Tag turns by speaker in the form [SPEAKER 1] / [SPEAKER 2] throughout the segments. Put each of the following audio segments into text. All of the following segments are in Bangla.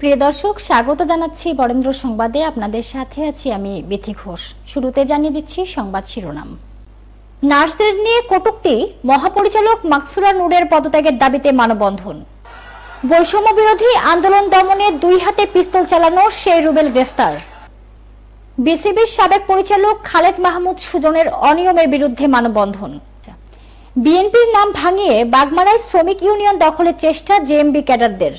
[SPEAKER 1] প্রিয় দর্শক স্বাগত জানাচ্ছি বরেন্দ্র সংবাদে আপনাদের সাথে আছি আমি বিথি ঘোষ শুরুতে জানিয়ে দিচ্ছি সংবাদ শিরোনাম নার্সদের নিয়ে কটুক্তি মহাপরিচালক মাকসুরা নুরের পদত্যাগের দাবিতে মানববন্ধন বৈষম্য বিরোধী আন্দোলন দমনে দুই হাতে পিস্তল চালানো সেই রুবেল গ্রেফতার বিসিবির সাবেক পরিচালক খালেদ মাহমুদ সুজনের অনিয়মের বিরুদ্ধে মানববন্ধন বিএনপির নাম ভাঙিয়ে বাগমারায় শ্রমিক ইউনিয়ন দখলের চেষ্টা জেএমবি ক্যাডারদের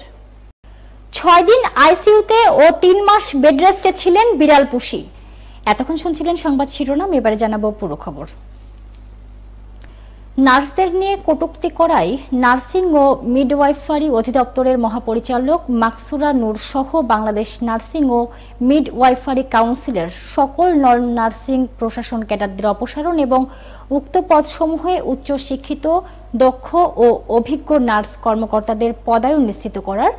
[SPEAKER 1] ছয় দিন আইসিইউতে ও তিন মাস বেড রেস্টে ছিলেন বিড়াল পুষি এতক্ষণ শুনছিলেন সংবাদ শিরোনাম এবারে জানাবো পুরো খবর নার্সদের নিয়ে কটুক্তি করায় নার্সিং ও মিডওয়াইফারি অধিদপ্তরের মহাপরিচালক মাকসুরা নূর সহ বাংলাদেশ নার্সিং ও মিডওয়াইফারি কাউন্সিলের সকল নন নার্সিং প্রশাসন ক্যাডারদের অপসারণ এবং উক্ত পদসমূহে উচ্চ শিক্ষিত দক্ষ ও অভিজ্ঞ নার্স কর্মকর্তাদের পদায়ন নিশ্চিত করার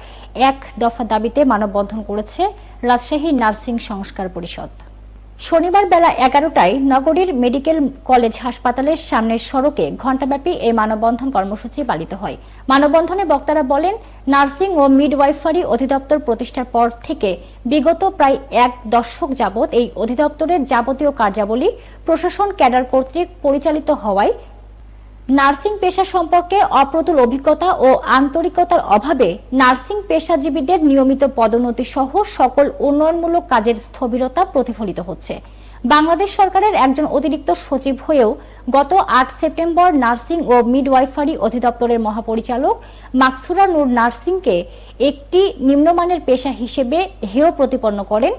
[SPEAKER 1] এক দফা দাবিতে মানববন্ধন করেছে রাজশাহী নার্সিং সংস্কার পরিষদ শনিবার বেলা এগারোটায় নগরীর মেডিকেল কলেজ হাসপাতালের সামনের সড়কে ঘণ্টাব্যাপী এই মানববন্ধন কর্মসূচি পালিত হয় মানববন্ধনে বক্তারা বলেন নার্সিং ও মিডওয়াইফারি অধিদপ্তর প্রতিষ্ঠার পর থেকে বিগত প্রায় এক দশক যাবৎ এই অধিদপ্তরের যাবতীয় কার্যাবলী প্রশাসন ক্যাডার কর্তৃক পরিচালিত হওয়ায় নার্সিং পেশা সম্পর্কে অপ্রতুল অভিজ্ঞতা ও আন্তরিকতার অভাবে নার্সিং পেশাজীবীদের নিয়মিত পদোন্নতি সহ সকল উন্নয়নমূলক কাজের স্থবিরতা প্রতিফলিত হচ্ছে বাংলাদেশ সরকারের একজন অতিরিক্ত সচিব হয়েও গত আট সেপ্টেম্বর নার্সিং ও মিডওয়াইফারি অধিদপ্তরের মহাপরিচালক মাকসুরা নূর নার্সিংকে একটি নিম্নমানের পেশা হিসেবে হেয় প্রতিপন্ন করেন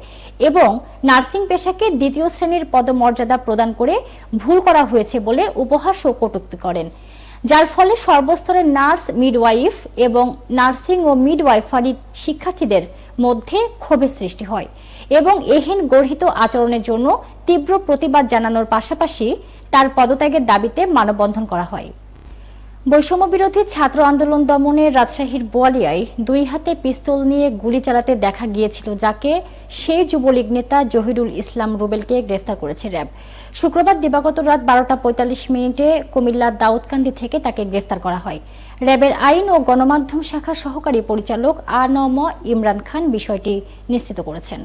[SPEAKER 1] এবং নার্সিং পেশাকে দ্বিতীয় শ্রেণীর পদমর্যাদা প্রদান করে ভুল করা হয়েছে বলে উপহাস ও কটুক্তি করেন যার ফলে সর্বস্তরের নার্স মিডওয়াইফ এবং নার্সিং ও ওয়াইফারি শিক্ষার্থীদের মধ্যে ক্ষোভের সৃষ্টি হয় এবং এহেন গর্হিত আচরণের জন্য তীব্র প্রতিবাদ জানানোর পাশাপাশি তার পদত্যাগের দাবিতে মানববন্ধন করা হয় বৈষম্য বিরোধী ছাত্র আন্দোলন দমনে রাজশাহীর বোয়ালিয়ায় দুই হাতে পিস্তল নিয়ে গুলি চালাতে দেখা গিয়েছিল যাকে সেই যুবলীগ নেতা জহিরুল ইসলাম রুবেলকে গ্রেফতার করেছে র্যাব শুক্রবার দিবাগত রাত বারোটা পঁয়তাল্লিশ মিনিটে কুমিল্লার দাউদকান্দি থেকে তাকে গ্রেফতার করা হয় র্যাবের আইন ও গণমাধ্যম শাখার সহকারী পরিচালক আ ন ম ইমরান খান বিষয়টি নিশ্চিত করেছেন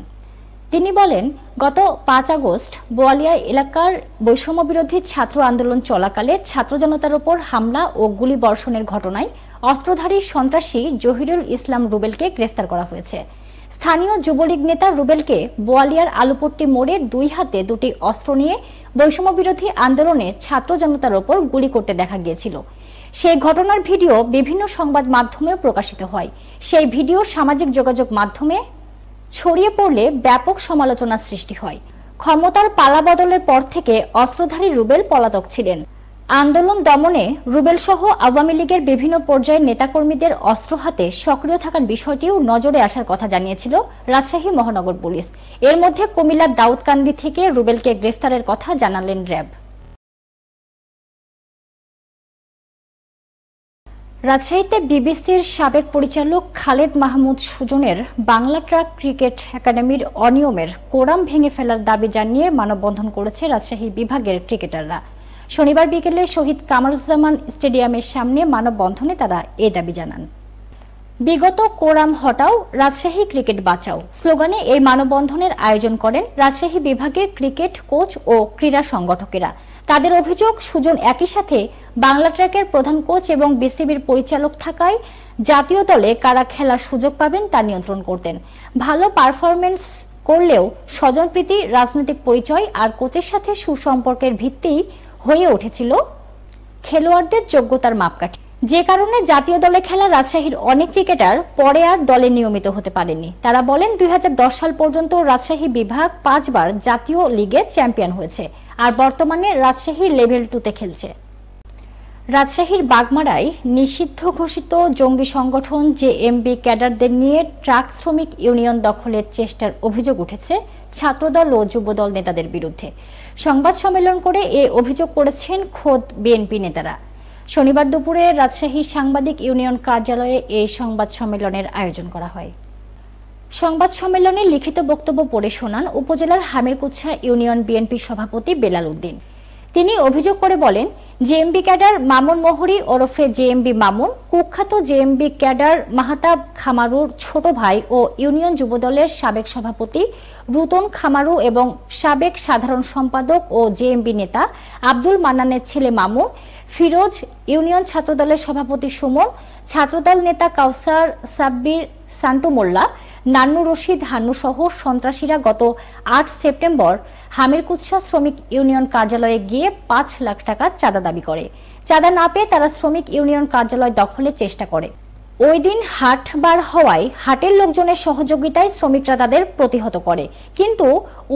[SPEAKER 1] তিনি বলেন গত পাঁচ আগস্ট বোয়ালিয়া এলাকার বৈষম্য বিরোধী ছাত্র আন্দোলন চলাকালে ছাত্র জনতার ওপর হামলা ও গুলি বর্ষণের ঘটনায় অস্ত্রধারী সন্ত্রাসী জহিরুল ইসলাম রুবেলকে গ্রেফতার করা হয়েছে স্থানীয় যুবলীগ নেতা রুবেলকে বোয়ালিয়ার আলুপট্টি মোড়ে দুই হাতে দুটি অস্ত্র নিয়ে বৈষম্য বিরোধী আন্দোলনে ছাত্র জনতার ওপর গুলি করতে দেখা গিয়েছিল সেই ঘটনার ভিডিও বিভিন্ন সংবাদ মাধ্যমেও প্রকাশিত হয় সেই ভিডিও সামাজিক যোগাযোগ মাধ্যমে ছড়িয়ে পড়লে ব্যাপক সমালোচনা সৃষ্টি হয় ক্ষমতার পালা বদলের পর থেকে অস্ত্রধারী রুবেল পলাতক ছিলেন আন্দোলন দমনে রুবেল সহ আওয়ামী লীগের বিভিন্ন পর্যায়ের নেতাকর্মীদের অস্ত্র হাতে সক্রিয় থাকার বিষয়টিও নজরে আসার কথা জানিয়েছিল রাজশাহী মহানগর পুলিশ এর মধ্যে কুমিল্লার দাউদকান্দি থেকে রুবেলকে গ্রেফতারের কথা জানালেন র্যাব রাজশাহীতে বিবিসির সাবেক পরিচালক খালেদ মাহমুদ সুজনের বাংলা ট্রাক ক্রিকেট একাডেমির অনিয়মের কোরাম ভেঙে ফেলার দাবি জানিয়ে মানববন্ধন করেছে রাজশাহী বিভাগের ক্রিকেটাররা শনিবার বিকেলে শহীদ কামারুজ্জামান স্টেডিয়ামের সামনে মানববন্ধনে তারা এ দাবি জানান বিগত কোরাম হটাও রাজশাহী ক্রিকেট বাঁচাও স্লোগানে এই মানববন্ধনের আয়োজন করেন রাজশাহী বিভাগের ক্রিকেট কোচ ও ক্রীড়া সংগঠকেরা তাদের অভিযোগ সুজন একই সাথে বাংলা ট্র্যাকের প্রধান কোচ এবং বিসিবির পরিচালক থাকায় জাতীয় দলে কারা খেলার সুযোগ পাবেন তা নিয়ন্ত্রণ করতেন ভালো পারফরমেন্স করলেও স্বজনপ্রীতি রাজনৈতিক পরিচয় আর কোচের সাথে সুসম্পর্কের ভিত্তি হয়ে উঠেছিল খেলোয়াড়দের যোগ্যতার মাপকাঠি যে কারণে জাতীয় দলে খেলা রাজশাহীর অনেক ক্রিকেটার পরে আর দলে নিয়মিত হতে পারেনি তারা বলেন দুই সাল পর্যন্ত রাজশাহী বিভাগ পাঁচবার জাতীয় লিগে চ্যাম্পিয়ন হয়েছে আর বর্তমানে রাজশাহী লেভেল টুতে খেলছে রাজশাহীর বাগমারায় নিষিদ্ধ ঘোষিত জঙ্গি সংগঠন জেএমবি ক্যাডারদের নিয়ে ট্রাক শ্রমিক ইউনিয়ন দখলের চেষ্টার অভিযোগ উঠেছে ছাত্রদল ও যুবদল নেতাদের বিরুদ্ধে সংবাদ সম্মেলন করে এ অভিযোগ করেছেন খোদ বিএনপি নেতারা শনিবার দুপুরে রাজশাহী সাংবাদিক ইউনিয়ন কার্যালয়ে এই সংবাদ সম্মেলনের আয়োজন করা হয় সংবাদ সম্মেলনে লিখিত বক্তব্য পড়ে শোনান উপজেলার হামিরকুচ্ছা ইউনিয়ন বিএনপি সভাপতি বেলাল উদ্দিন তিনি অভিযোগ করে বলেন জেএমবি ক্যাডার মামুন মোহরি ওরফে জেএমবি মামুন কুখ্যাত জেএমবি ক্যাডার মাহতাব খামারুর ছোট ভাই ও ইউনিয়ন যুবদলের সাবেক সভাপতি রুতন খামারু এবং সাবেক সাধারণ সম্পাদক ও জেএমবি নেতা আব্দুল মান্নানের ছেলে মামুন ফিরোজ ইউনিয়ন ছাত্রদলের সভাপতি সুমন ছাত্রদল নেতা কাউসার সাব্বির সান্টু মোল্লা নান্নু রশিদ হান্নু সহ সন্ত্রাসীরা গত আট সেপ্টেম্বর হামিরকুৎসা শ্রমিক ইউনিয়ন কার্যালয়ে গিয়ে পাঁচ লাখ টাকা চাঁদা দাবি করে চাঁদা না পেয়ে তারা শ্রমিক ইউনিয়ন কার্যালয় দখলের চেষ্টা করে ওই দিন হাট বার হওয়ায় হাটের লোকজনের সহযোগিতায় শ্রমিকরা তাদের প্রতিহত করে কিন্তু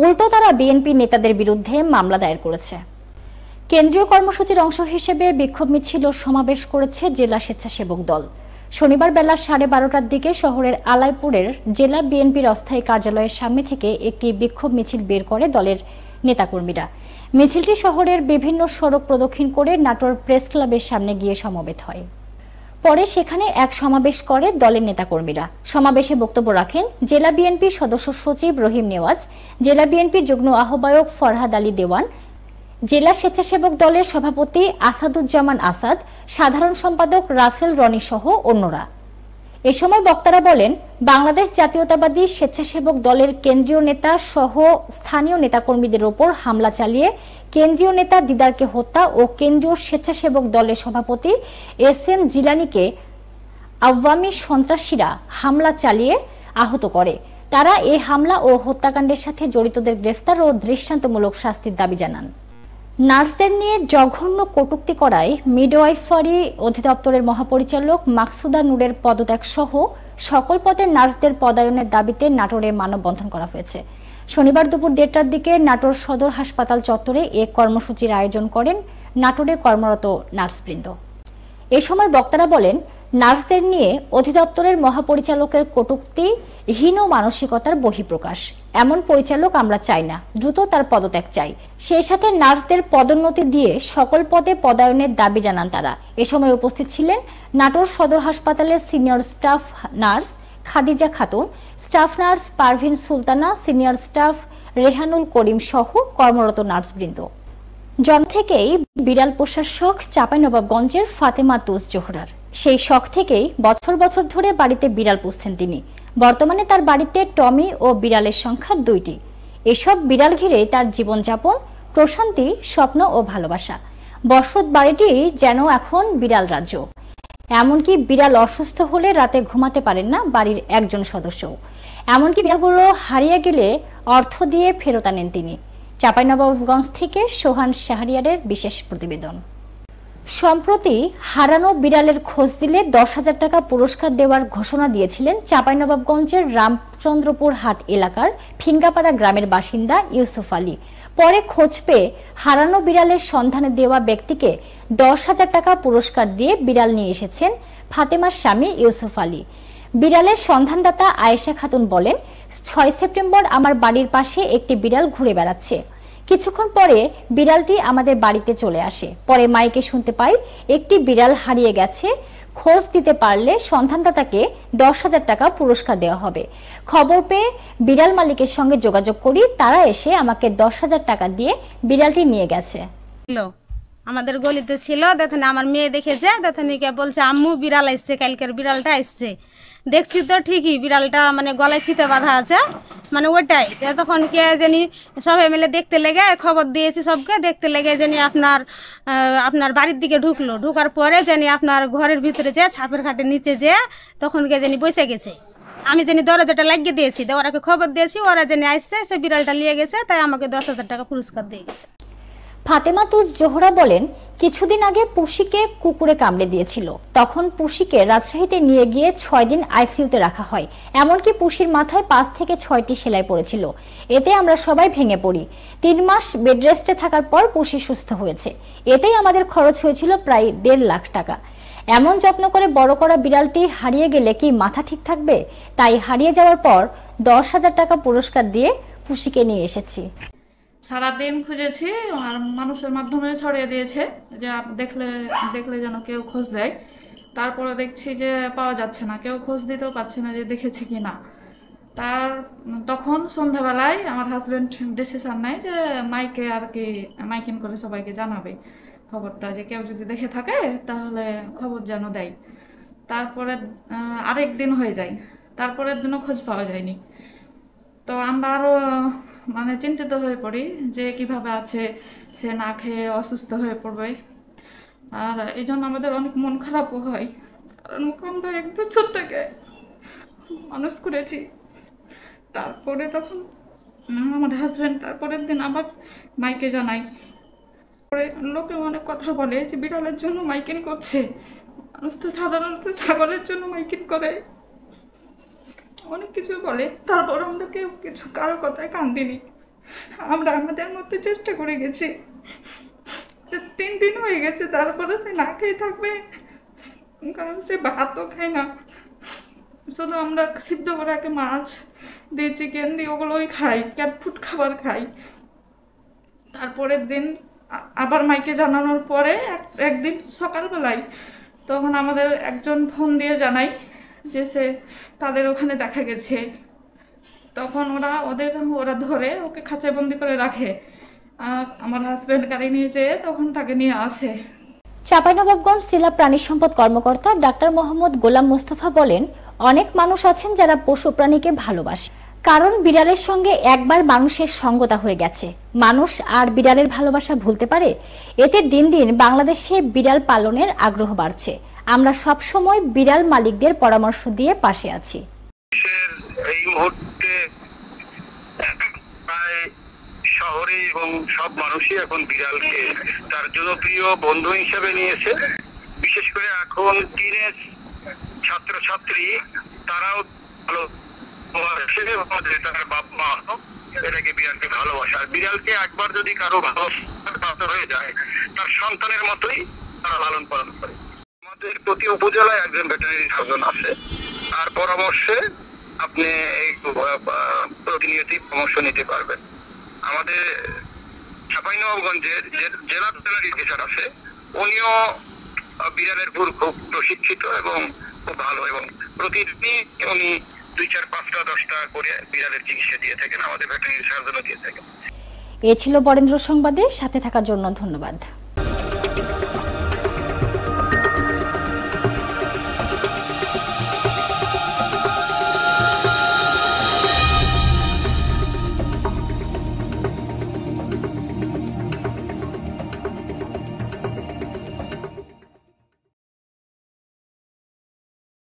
[SPEAKER 1] উল্টো তারা বিএনপি নেতাদের বিরুদ্ধে মামলা দায়ের করেছে কেন্দ্রীয় কর্মসূচির অংশ হিসেবে বিক্ষোভ মিছিল সমাবেশ করেছে জেলা স্বেচ্ছাসেবক দল শনিবার বেলা সাড়ে বারোটার দিকে শহরের আলাইপুরের জেলা বিএনপির অস্থায়ী কার্যালয়ের সামনে থেকে একটি বিক্ষোভ মিছিল বের করে দলের নেতাকর্মীরা মিছিলটি শহরের বিভিন্ন সড়ক প্রদক্ষিণ করে নাটোর প্রেস ক্লাবের সামনে গিয়ে সমবেত হয় পরে সেখানে এক সমাবেশ করে দলের নেতাকর্মীরা সমাবেশে বক্তব্য রাখেন জেলা বিএনপি সদস্য সচিব রহিম নেওয়াজ জেলা বিএনপির যুগ্ম আহ্বায়ক ফরহাদ আলী দেওয়ান জেলা স্বেচ্ছাসেবক দলের সভাপতি আসাদুজ্জামান আসাদ সাধারণ সম্পাদক রাসেল রনি সহ অন্যরা এ সময় বক্তারা বলেন বাংলাদেশ জাতীয়তাবাদী স্বেচ্ছাসেবক দলের কেন্দ্রীয় নেতা সহ স্থানীয় নেতাকর্মীদের ওপর হামলা চালিয়ে কেন্দ্রীয় নেতা দিদারকে হত্যা ও কেন্দ্রীয় স্বেচ্ছাসেবক দলের সভাপতি এস এম জিলানিকে আওয়ামী সন্ত্রাসীরা হামলা চালিয়ে আহত করে তারা এ হামলা ও হত্যাকাণ্ডের সাথে জড়িতদের গ্রেফতার ও দৃষ্টান্তমূলক শাস্তির দাবি জানান নার্সদের নিয়ে জঘন্য কটুক্তি করায় মিডওয়াইফারি অধিদপ্তরের মহাপরিচালক মাকসুদা নূরের পদত্যাগ সহ সকল পদে নার্সদের পদায়নের দাবিতে নাটোরে মানববন্ধন করা হয়েছে শনিবার দুপুর দেড়টার দিকে নাটোর সদর হাসপাতাল চত্বরে এ কর্মসূচির আয়োজন করেন নাটোরে কর্মরত নার্সবৃন্দ এ সময় বক্তারা বলেন নার্সদের নিয়ে অধিদপ্তরের মহাপরিচালকের কটুক্তি হীন মানসিকতার বহিঃপ্রকাশ এমন পরিচালক আমরা চাই না দ্রুত তার পদত্যাগ চাই সেই সাথে নার্সদের পদোন্নতি দিয়ে সকল পদে পদায়নের দাবি জানান তারা এ সময় উপস্থিত ছিলেন নাটোর সদর হাসপাতালের senior staff nurse Khadija Khatun staff nurse Parvin Sultana senior staff Rehanul Karim সহ কর্মরত নার্সবৃন্দ জন্ম থেকেই বিড়াল পোষার শখ চাঁপাইনবাবগঞ্জের ফাতেমা তুস জোহরার সেই শখ থেকেই বছর বছর ধরে বাড়িতে বিড়াল পুষছেন তিনি বর্তমানে তার বাড়িতে টমি ও বিড়ালের সংখ্যা দুইটি এসব বিড়াল ঘিরে তার জীবনযাপন প্রশান্তি স্বপ্ন ও ভালোবাসা বসত বাড়িটি যেন এখন বিড়াল রাজ্য এমনকি বিড়াল অসুস্থ হলে রাতে ঘুমাতে পারেন না বাড়ির একজন সদস্য এমনকি বিড়ালগুলো হারিয়ে গেলে অর্থ দিয়ে ফেরত আনেন তিনি চাঁপাইনবাবগঞ্জ থেকে সোহান শাহরিয়ারের বিশেষ প্রতিবেদন সম্প্রতি হারানো বিড়ালের খোঁজ দিলে দশ হাজার টাকা পুরস্কার দেওয়ার ঘোষণা দিয়েছিলেন চাঁপাইনবাবগঞ্জের রামচন্দ্রপুর হাট এলাকার ফিঙ্গাপাড়া গ্রামের বাসিন্দা ইউসুফ আলী পরে খোঁজ পেয়ে হারানো বিড়ালের সন্ধানে দেওয়া ব্যক্তিকে দশ হাজার টাকা পুরস্কার দিয়ে বিড়াল নিয়ে এসেছেন ফাতেমার স্বামী ইউসুফ আলী বিড়ালের সন্ধানদাতা আয়েশা খাতুন বলেন ছয় সেপ্টেম্বর আমার বাড়ির পাশে একটি বিড়াল ঘুরে বেড়াচ্ছে কিছুক্ষণ পরে বিড়ালটি আমাদের বাড়িতে চলে আসে পরে মাইকে শুনতে পাই একটি বিড়াল হারিয়ে গেছে খোঁজ দিতে পারলে সন্ধানদাতাকে দশ হাজার টাকা পুরস্কার দেওয়া হবে খবর পেয়ে বিড়াল মালিকের সঙ্গে যোগাযোগ করি তারা এসে আমাকে দশ হাজার টাকা দিয়ে বিড়ালটি নিয়ে গেছে আমাদের গলিতে ছিল দেখেন আমার মেয়ে দেখেছে দেখেন বলছে আম্মু বিড়াল আসছে কালকের বিড়ালটা আসছে দেখছি তো ঠিকই বিড়ালটা
[SPEAKER 2] মানে গলায় ফিতে বাঁধা আছে মানে ওটাই তখন কে জানি সবাই মিলে দেখতে লেগে খবর দিয়েছি সবকে দেখতে লেগে জানি আপনার আপনার বাড়ির দিকে ঢুকলো ঢুকার পরে জানি
[SPEAKER 1] আপনার ঘরের ভিতরে যে ছাপের খাটের নিচে যে তখন কে জানি বসে গেছে আমি জানি দরজাটা লাগিয়ে দিয়েছি ওরাকে খবর দিয়েছি ওরা জানি আসছে সে বিড়ালটা নিয়ে গেছে তাই আমাকে দশ হাজার টাকা পুরস্কার দিয়ে গেছে ফাতেমাতুজ জোহরা বলেন কিছুদিন আগে পুশিকে কুকুরে কামড়ে দিয়েছিল তখন পুশিকে রাজশাহীতে নিয়ে গিয়ে ছয় দিন আইসিইউতে রাখা হয় এমনকি পুশির মাথায় পাঁচ থেকে ছয়টি সেলাই পড়েছিল এতে আমরা সবাই ভেঙে পড়ি তিন মাস বেড রেস্টে থাকার পর পুশি সুস্থ হয়েছে এতেই আমাদের খরচ হয়েছিল প্রায় দেড় লাখ টাকা এমন যত্ন করে বড় করা বিড়ালটি হারিয়ে গেলে কি মাথা ঠিক থাকবে তাই হারিয়ে যাওয়ার পর দশ হাজার টাকা পুরস্কার দিয়ে পুশিকে নিয়ে এসেছি
[SPEAKER 2] সারাদিন খুঁজেছি আর মানুষের মাধ্যমে ছড়িয়ে দিয়েছে যে দেখলে দেখলে যেন কেউ খোঁজ দেয় তারপরে দেখছি যে পাওয়া যাচ্ছে না কেউ খোঁজ দিতেও পারছে না যে দেখেছি কি না তার তখন সন্ধ্যাবেলায় আমার হাজব্যান্ড ডিসিশান নেয় যে মাইকে আর কি মাইকিন করে সবাইকে জানাবে খবরটা যে কেউ যদি দেখে থাকে তাহলে খবর যেন দেয় তারপরে আরেক দিন হয়ে যায় তারপরের দিনও খোঁজ পাওয়া যায়নি তো আমরা আরও মানে চিন্তিত হয়ে পড়ি যে কিভাবে আছে সে না খেয়ে অসুস্থ হয়ে পড়বে আর এই জন্য আমাদের অনেক মন খারাপও হয় কারণ ওকে আমরা এক বছর থেকে মানুষ করেছি তারপরে তখন আমার হাজব্যান্ড তারপরের দিন আবার মাইকে জানাই পরে লোকে অনেক কথা বলে যে বিড়ালের জন্য মাইকিন করছে মানুষ তো সাধারণত ছাগলের জন্য মাইকিন করে অনেক কিছু বলে তারপর আমরা কেউ কিছু কারো কথায় কান দিনি আমরা আমাদের মধ্যে চেষ্টা করে গেছি তিন দিন হয়ে গেছে তারপরে সে না খেয়ে থাকবে কারণ সে ভাতও খায় না শুধু আমরা সিদ্ধ করাকে মাছ দিয়ে চিকেন দিয়ে ওগুলোই খাই ক্যাট ফুড খাবার খাই তারপরের দিন আবার মাইকে জানানোর পরে একদিন সকালবেলায় তখন আমাদের একজন ফোন দিয়ে জানাই যে সে তাদের ওখানে দেখা গেছে তখন ওরা ওদের ওরা ধরে ওকে খাঁচায় বন্দি করে রাখে আর আমার হাজব্যান্ড গাড়ি নিয়ে যেয়ে তখন তাকে নিয়ে আসে
[SPEAKER 1] চাঁপাইনবাবগঞ্জ জেলা প্রাণী সম্পদ কর্মকর্তা ডাক্তার মোহাম্মদ গোলাম মোস্তফা বলেন অনেক মানুষ আছেন যারা পশু প্রাণীকে ভালোবাসে কারণ বিড়ালের সঙ্গে একবার মানুষের সঙ্গতা হয়ে গেছে মানুষ আর বিড়ালের ভালোবাসা ভুলতে পারে এতে দিন দিন বাংলাদেশে বিড়াল পালনের আগ্রহ বাড়ছে আমরা সবসময় বিড়াল মালিকদের পরামর্শ দিয়ে পাশে আছি
[SPEAKER 2] এই মুহূর্তে শহরে এবং সব মানুষই এখন বিড়ালকে তার জনপ্রিয় বন্ধু হিসেবে নিয়েছে বিশেষ করে এখন টিনেজ ছাত্রছাত্রী তারাও ভালো তার বাপ মা এটাকে বিড়ালকে ভালোবাসা বিড়ালকে একবার যদি কারো ভালো হয়ে যায় তার সন্তানের মতোই তারা লালন পালন করে প্রতি উপজেলায় একজন ভেটেরিনারি সার্জন আছে তার পরামর্শে আপনি এই প্রতিনিয়তি পরামর্শ নিতে পারবেন আমাদের চাঁপাইনবাবগঞ্জের জেলা ভেটেরিনারি অফিসার আছে উনিও বিড়ালের
[SPEAKER 1] পুর খুব প্রশিক্ষিত এবং খুব ভালো এবং প্রতিদিনই উনি দুই চার পাঁচটা দশটা করে বিড়ালের চিকিৎসা দিয়ে থাকেন আমাদের ভেটেরিনারি সার্জনও দিয়ে থাকেন এ ছিল বরেন্দ্র সংবাদে সাথে থাকার জন্য ধন্যবাদ